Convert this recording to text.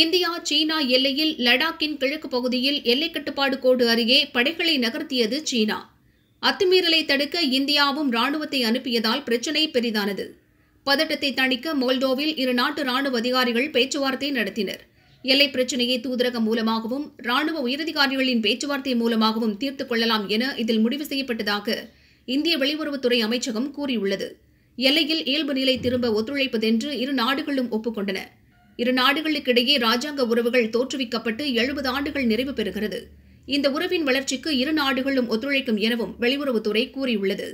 India சீனா எல்லையில் லடாக்கின் கிழக்கு பகுதியில் எல்லைக்கட்டுப்பாடு கோடு அருகே படைகளை நகர்த்தியது சீனா அத்துமீறலை தடுக்க இந்தியாவும் ராணுவத்தை அனுப்பியதால் பிரச்சினை பெரிதானது பதட்டத்தை தணிக்க மோல்டோவில் இரு நாட்டு ராணுவ அதிகாரிகள் பேச்சுவார்த்தை நடத்தினர் எல்லை பிரச்சினையை தூதரகம் மூலமாகவும் ராணுவ உயரதிகாரிகளின் பேச்சுவார்த்தை மூலமாகவும் தீர்த்துக் கொள்ளலாம் என இதில் முடிவு செய்யப்பட்டதாக இந்திய வெளியுறவுத்துறை அமைச்சகம் கூறியுள்ளது எல்லையில் இயல்பு நிலை திரும்ப ஒத்துழைப்பதென்று இரு நாடுகளும் ஒப்புக்கொண்டன இரு நாடுகளுக்கிடையே ராஜாங்க உறவுகள் தோற்றுவிக்கப்பட்டு எழுபது ஆண்டுகள் நிறைவு பெறுகிறது இந்த உறவின் வளர்ச்சிக்கு இரு நாடுகளும் ஒத்துழைக்கும் எனவும் வெளியுறவுத்துறை கூறியுள்ளது